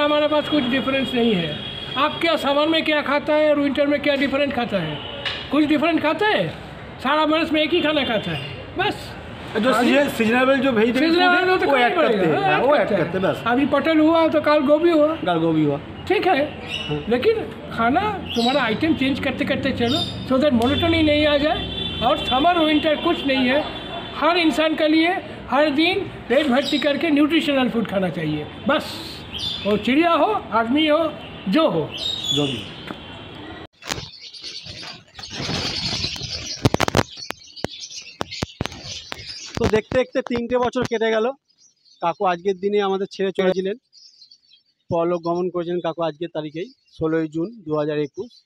हमारे पास कुछ डिफरेंस नहीं है आप क्या समर में क्या खाता है और विंटर में क्या डिफरेंट खाता है कुछ डिफरेंट खाता है सारा बरस में एक ही खाना खाता है बस जो सीजनेबल जो भेज सीजनेबल तो वो ऐड हाँ, करते हैं वो ऐड करते हैं बस अभी पटल हुआ तो काल गोभी हुआ कल गोभी हुआ ठीक है हाँ। लेकिन खाना तुम्हारा आइटम चेंज करते करते चलो सो दैट मोनोटोनी नहीं आ जाए और समर विंटर कुछ नहीं है हर इंसान के लिए हर दिन पेट भर्ती करके न्यूट्रिशनल फूड खाना चाहिए बस वो चिड़िया हो आदमी हो जो हो जो भी तो देखते देखते तीनटे बचर कटे गल कू आज के दिन ऐसे चले पलक गमन कर आज के तारीखे षोलो जून दो हज़ार एकुश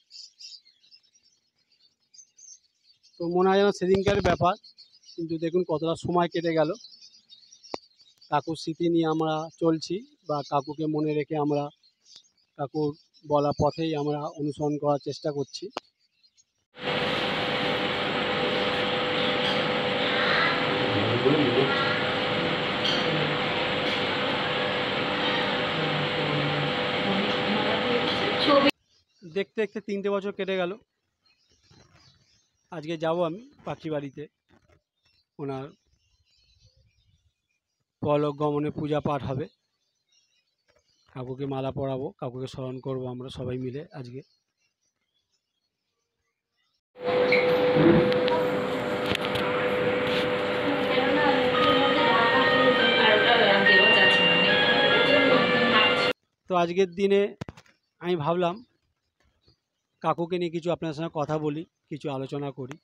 তো মনে হয় যেন সেদিনকার ব্যাপার কিন্তু দেখুন কতটা সময় কেটে গেল কাকুর স্মৃতি নিয়ে আমরা চলছি বা কাকুকে মনে রেখে আমরা কাকুর বলা পথেই আমরা অনুসরণ করার চেষ্টা করছি দেখতে দেখতে তিনটে বছর কেটে গেল আজকে যাব আমি পাখি বাড়িতে ওনার পলক গমনে পূজা পাঠ হবে কাকুকে মালা পরাবো কাকুকে স্মরণ করবো আমরা সবাই মিলে আজকে তো আজকের দিনে আমি ভাবলাম কাকুকে নিয়ে কিছু আপনার সঙ্গে কথা বলি কিছু আলোচনা করি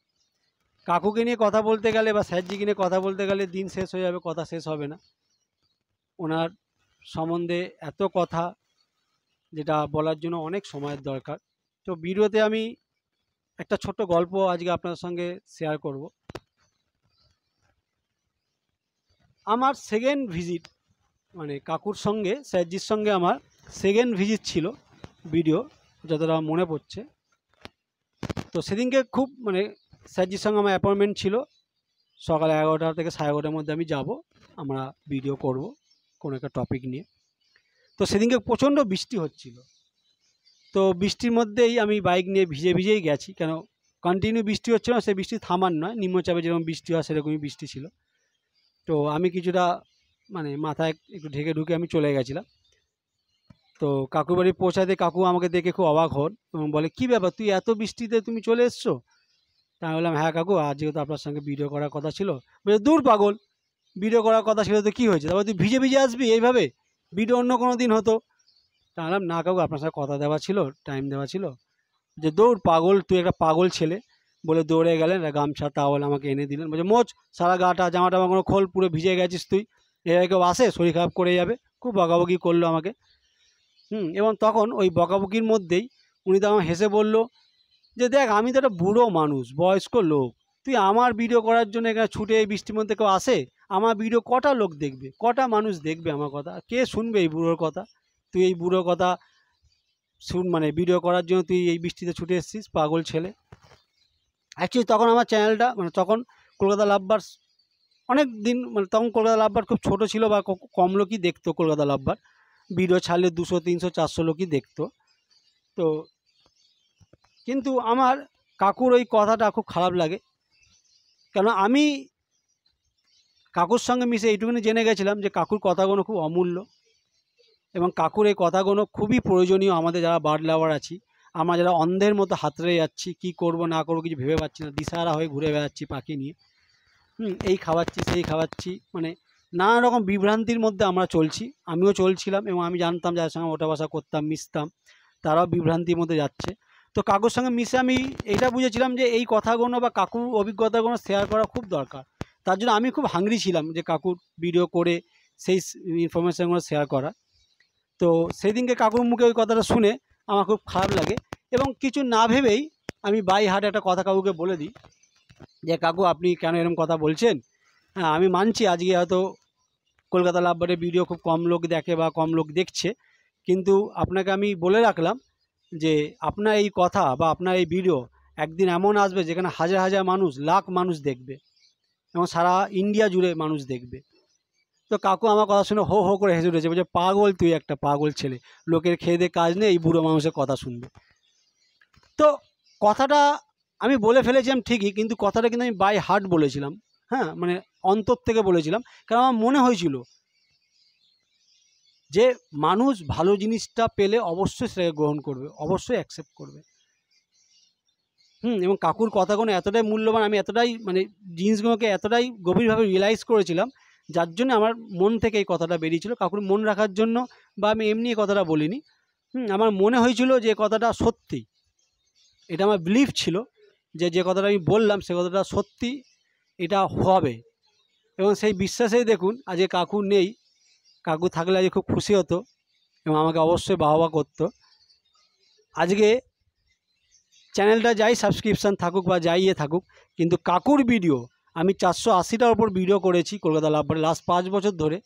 কাকুকে নিয়ে কথা বলতে গেলে বা স্যারজিকে নিয়ে কথা বলতে গেলে দিন শেষ হয়ে যাবে কথা শেষ হবে না ওনার সম্বন্ধে এত কথা যেটা বলার জন্য অনেক সময়ের দরকার তো ভিডিওতে আমি একটা ছোট গল্প আজকে আপনার সঙ্গে শেয়ার করব আমার সেকেন্ড ভিজিট মানে কাকুর সঙ্গে স্যারজির সঙ্গে আমার সেকেন্ড ভিজিট ছিল ভিডিও যতটা মনে পড়ছে তো সেদিনকে খুব মানে স্যারজির সঙ্গে আমার অ্যাপয়েন্টমেন্ট ছিল সকাল এগারোটা থেকে সাড়ে এগারোটার মধ্যে আমি যাব আমরা ভিডিও করব কোনো একটা টপিক নিয়ে তো সেদিনকে প্রচণ্ড বৃষ্টি হচ্ছিল তো বৃষ্টির মধ্যেই আমি বাইক নিয়ে ভিজে ভিজেই গেছি কেন কন্টিনিউ বৃষ্টি হচ্ছে না সে বৃষ্টি থামার নয় নিম্নচাপে যেরকম বৃষ্টি হয় সেরকমই বৃষ্টি ছিল তো আমি কিছুটা মানে মাথায় একটু ঢেকে ঢুকে আমি চলে গেছিলাম তো কাকু বাড়ি পৌঁছাতে কাকু আমাকে দেখে খুব অবাক হন এবং বলে কি ব্যাপার তুই এত বৃষ্টিতে তুমি চলে এসছো তা আমি বললাম হ্যাঁ কাকু আজ যেহেতু আপনার সঙ্গে ভিডিও করার কথা ছিল বলে দূর পাগল ভিডিও করার কথা ছিল তো কী হয়েছে তারপর তুই ভিজে ভিজে আসবি এইভাবে ভিডিও অন্য কোনো দিন হতো তা বললাম না কাকু আপনার সঙ্গে কথা দেওয়া ছিল টাইম দেওয়া ছিল যে দৌড় পাগল তুই একটা পাগল ছেলে বলে দৌড়ে গেলেন গামছা তাওয়াল আমাকে এনে দিলেন বলছে মোচ সারা গাটা জামাটা কোনো খোল পুরো ভিজে গেছিস তুই এভাবে কেউ আসে শরীর খারাপ করে যাবে খুব বকাবকি করলো আমাকে হুম এবং তখন ওই বকাবকির মধ্যেই উনি তখন হেসে বলল যে দেখ আমি তো একটা বুড়ো মানুষ বয়স্ক লোক তুই আমার ভিডিও করার জন্য এখানে ছুটে এই বৃষ্টির মধ্যে কেউ আসে আমার ভিডিও কটা লোক দেখবে কটা মানুষ দেখবে আমার কথা কে শুনবে এই বুড়োর কথা তুই এই বুড়োর কথা শুন মানে ভিডিও করার জন্য তুই এই বৃষ্টিতে ছুটে এসেছিস পাগল ছেলে অ্যাকচুয়ালি তখন আমার চ্যানেলটা মানে তখন কলকাতা লাভবার অনেক দিন মানে তখন কলকাতা লাভবার খুব ছোট ছিল বা কম লোকই দেখতো কলকাতা লাভবার ভিডিও ছাড়লে দুশো তিনশো চারশো লোকই দেখতো তো কিন্তু আমার কাকুর ওই কথাটা খুব খারাপ লাগে কেন আমি কাকুর সঙ্গে মিশে এইটুকুনি জেনে গেছিলাম যে কাকুর কথাগুলো খুব অমূল্য এবং কাকুর এই কথাগুলো খুবই প্রয়োজনীয় আমাদের যারা বার্ড লাভার আছি আমরা যারা অন্ধের মতো হাতড়ে যাচ্ছি কি করব না করবো কিছু ভেবে পাচ্ছি না দিশাহারা হয়ে ঘুরে বেড়াচ্ছি পাখি নিয়ে এই খাওয়াচ্ছি সেই খাওয়াচ্ছি মানে নানা রকম বিভ্রান্তির মধ্যে আমরা চলছি আমিও চলছিলাম এবং আমি জানতাম যাদের সঙ্গে ওটা বাসা করতাম মিশতাম তারাও বিভ্রান্তির মধ্যে যাচ্ছে তো কাকুর সঙ্গে মিশে আমি এটা বুঝেছিলাম যে এই কথাগুলো বা কাকুর অভিজ্ঞতাগুলো শেয়ার করা খুব দরকার তার জন্য আমি খুব হাঙ্গরি ছিলাম যে কাকুর ভিডিও করে সেই ইনফরমেশানগুলো শেয়ার করা তো সেদিনকে কাকুর মুখে ওই কথাটা শুনে আমার খুব খারাপ লাগে এবং কিছু না ভেবেই আমি বাই হাট একটা কথা কাকুকে বলে দিই যে কাকু আপনি কেন এরকম কথা বলছেন হ্যাঁ আমি মানছি আজকে হয়তো কলকাতা লাভবারের ভিডিও খুব কম লোক দেখে বা কম লোক দেখছে কিন্তু আপনাকে আমি বলে রাখলাম যে আপনার এই কথা বা আপনার এই ভিডিও একদিন এমন আসবে যেখানে হাজার হাজার মানুষ লাখ মানুষ দেখবে এবং সারা ইন্ডিয়া জুড়ে মানুষ দেখবে তো কাকু আমার কথা শুনে হো হো করে হেসে উঠেছে বলছে পাগল তুই একটা পাগল ছেলে লোকের খেয়ে দিয়ে কাজ নেই এই বুড়ো মানুষের কথা শুনবে তো কথাটা আমি বলে ফেলেছিলাম ঠিকই কিন্তু কথাটা কিন্তু আমি বাই হার্ট বলেছিলাম হ্যাঁ মানে অন্তর থেকে বলেছিলাম কারণ আমার মনে হয়েছিল যে মানুষ ভালো জিনিসটা পেলে অবশ্যই সেটাকে গ্রহণ করবে অবশ্যই অ্যাকসেপ্ট করবে হুম এবং কাকুর কথাগুলো এতটাই মূল্যবান আমি এতটাই মানে জিনিসগুলোকে এতটাই গভীরভাবে রিয়েলাইজ করেছিলাম যার জন্য আমার মন থেকে এই কথাটা বেরিয়েছিল কাকুর মন রাখার জন্য বা আমি এমনি কথাটা বলিনি হুম আমার মনে হয়েছিল যে কথাটা সত্যি এটা আমার বিলিভ ছিল যে যে কথাটা আমি বললাম সে কথাটা সত্যি এটা হবে এবং সেই বিশ্বাসেই দেখুন আজকে কাকু নেই কাকু থাকলে আজকে খুব খুশি হতো এবং আমাকে অবশ্যই বাহবা করতো আজকে চ্যানেলটা যাই সাবস্ক্রিপশান থাকুক বা যাইয়ে থাকুক কিন্তু কাকুর ভিডিও আমি চারশো আশিটার ওপর ভিডিও করেছি কলকাতা লাভবারে লাস্ট পাঁচ বছর ধরে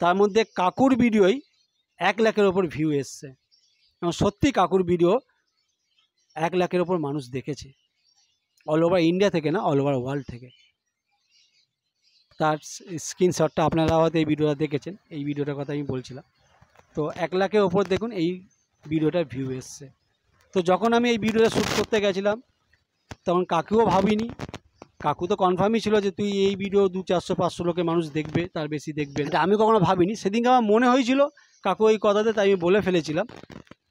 তার মধ্যে কাকুর ভিডিওই এক লাখের ওপর ভিউ এসছে এবং সত্যি কাকুর ভিডিও এক লাখের ওপর মানুষ দেখেছে অল ওভার ইন্ডিয়া থেকে না অল ওভার ওয়ার্ল্ড থেকে তার স্ক্রিনশটটা আপনারা হয়তো এই ভিডিওটা দেখেছেন এই ভিডিওটার কথা আমি বলছিলাম তো এক লাখের ওপর দেখুন এই ভিডিওটার ভিউ এসছে তো যখন আমি এই ভিডিওটা শ্যুট করতে গেছিলাম তখন কাকুও ভাবিনি কাকু তো কনফার্মই ছিল যে তুই এই ভিডিও দু চারশো পাঁচশো লোকে মানুষ দেখবে তার বেশি দেখবে এটা আমি কখনো ভাবিনি সেদিনকে আমার মনে হয়েছিল কাকু এই কথাতে তাই আমি বলে ফেলেছিলাম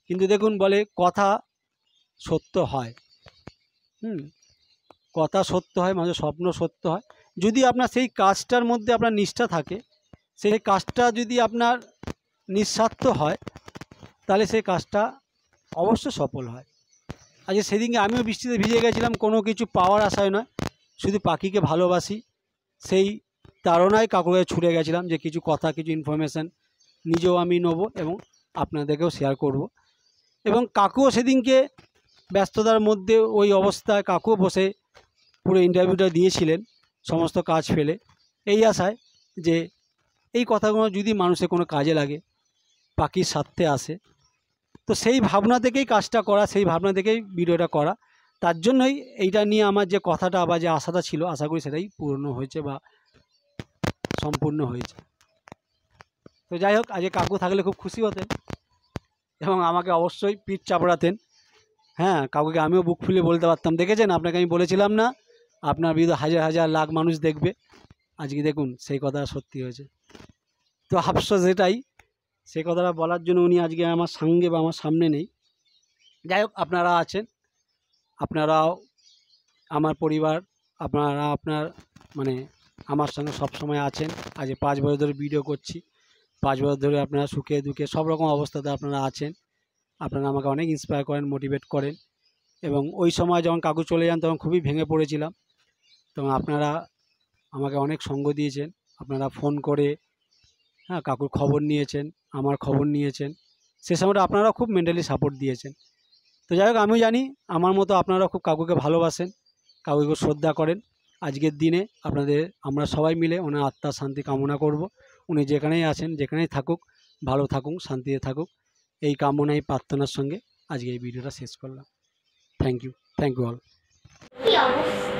কিন্তু দেখুন বলে কথা সত্য হয় হুম কথা সত্য হয় মানুষের স্বপ্ন সত্য হয় যদি আপনার সেই কাজটার মধ্যে আপনার নিষ্ঠা থাকে সেই কাজটা যদি আপনার নিঃস্বার্থ হয় তাহলে সেই কাজটা অবশ্য সফল হয় আজকে আচ্ছা, সেদিনকে আমিও বৃষ্টিতে ভিজে গেছিলাম কোনো কিছু পাওয়ার আশায় নয় শুধু পাখিকে ভালোবাসি সেই তাড়নায় কাকুরে ছুটে গেছিলাম যে কিছু কথা কিছু ইনফরমেশান নিজেও আমি নেব এবং আপনাদেরকেও শেয়ার করব। এবং কাকুও সেদিনকে ব্যস্ততার মধ্যে ওই অবস্থায় কাকুও বসে পুরো ইন্টারভিউটা দিয়েছিলেন সমস্ত কাজ ফেলে এই আশায় যে এই কথাগুলো যদি মানুষের কোনো কাজে লাগে পাখির স্বার্থে আসে তো সেই ভাবনা থেকেই কাজটা করা সেই ভাবনা থেকেই ভিডিওটা করা তার জন্যই এইটা নিয়ে আমার যে কথাটা বা যে আশাটা ছিল আশা করি সেটাই পূর্ণ হয়েছে বা সম্পূর্ণ হয়েছে তো যাই হোক আজকে কাকু থাকলে খুব খুশি হতেন এবং আমাকে অবশ্যই পিঠ চাপড়াতেন হ্যাঁ কাকুকে আমিও বুক ফুলে বলতে পারতাম দেখেছেন আপনাকে আমি বলেছিলাম না আপনার বিরুদ্ধে হাজার হাজার লাখ মানুষ দেখবে আজকে দেখুন সেই কথা সত্যি হয়েছে তো আফসোস এটাই সেই কথাটা বলার জন্য উনি আজকে আমার সঙ্গে বা আমার সামনে নেই যাই হোক আপনারা আছেন আপনারাও আমার পরিবার আপনারা আপনার মানে আমার সঙ্গে সবসময় আছেন আজ পাঁচ বছর ধরে ভিডিও করছি পাঁচ বছর ধরে আপনারা সুখে দুঃখে সব রকম অবস্থাতে আপনারা আছেন আপনারা আমাকে অনেক ইন্সপায়ার করেন মোটিভেট করেন এবং ওই সময় যখন কাকু চলে যান তখন খুবই ভেঙে পড়েছিলাম এবং আপনারা আমাকে অনেক সঙ্গ দিয়েছেন আপনারা ফোন করে হ্যাঁ কাকুর খবর নিয়েছেন আমার খবর নিয়েছেন সে সময়টা আপনারা খুব মেন্টালি সাপোর্ট দিয়েছেন তো যাই হোক আমিও জানি আমার মতো আপনারা খুব কাকুকে ভালোবাসেন কাকুকে শ্রদ্ধা করেন আজকের দিনে আপনাদের আমরা সবাই মিলে ওনার আত্মার শান্তি কামনা করব উনি যেখানেই আছেন যেখানেই থাকুক ভালো থাকুক শান্তিতে থাকুক এই কামনাই প্রার্থনার সঙ্গে আজকে এই ভিডিওটা শেষ করলাম thank you thank you all